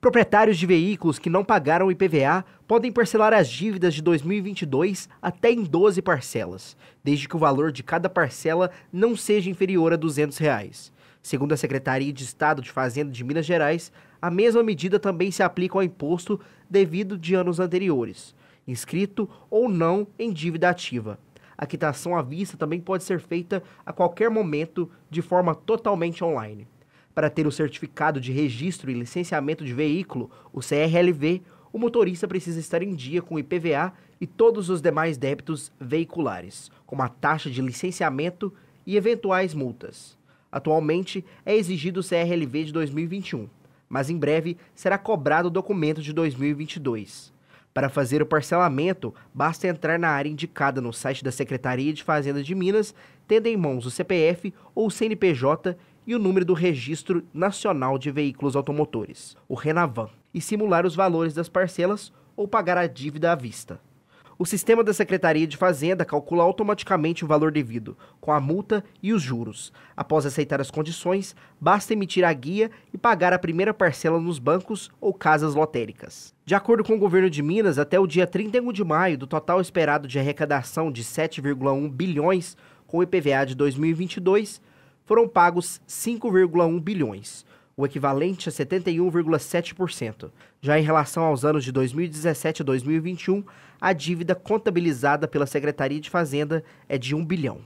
Proprietários de veículos que não pagaram o IPVA podem parcelar as dívidas de 2022 até em 12 parcelas, desde que o valor de cada parcela não seja inferior a R$ 200. Reais. Segundo a Secretaria de Estado de Fazenda de Minas Gerais, a mesma medida também se aplica ao imposto devido de anos anteriores, inscrito ou não em dívida ativa. A quitação à vista também pode ser feita a qualquer momento de forma totalmente online. Para ter o certificado de registro e licenciamento de veículo, o CRLV, o motorista precisa estar em dia com o IPVA e todos os demais débitos veiculares, como a taxa de licenciamento e eventuais multas. Atualmente é exigido o CRLV de 2021, mas em breve será cobrado o documento de 2022. Para fazer o parcelamento, basta entrar na área indicada no site da Secretaria de Fazenda de Minas, tendo em mãos o CPF ou o CNPJ e o número do Registro Nacional de Veículos Automotores, o Renavan, e simular os valores das parcelas ou pagar a dívida à vista. O sistema da Secretaria de Fazenda calcula automaticamente o valor devido, com a multa e os juros. Após aceitar as condições, basta emitir a guia e pagar a primeira parcela nos bancos ou casas lotéricas. De acordo com o governo de Minas, até o dia 31 de maio, do total esperado de arrecadação de 7,1 bilhões com o IPVA de 2022, foram pagos 5,1 bilhões, o equivalente a 71,7%. Já em relação aos anos de 2017 a 2021, a dívida contabilizada pela Secretaria de Fazenda é de 1 bilhão.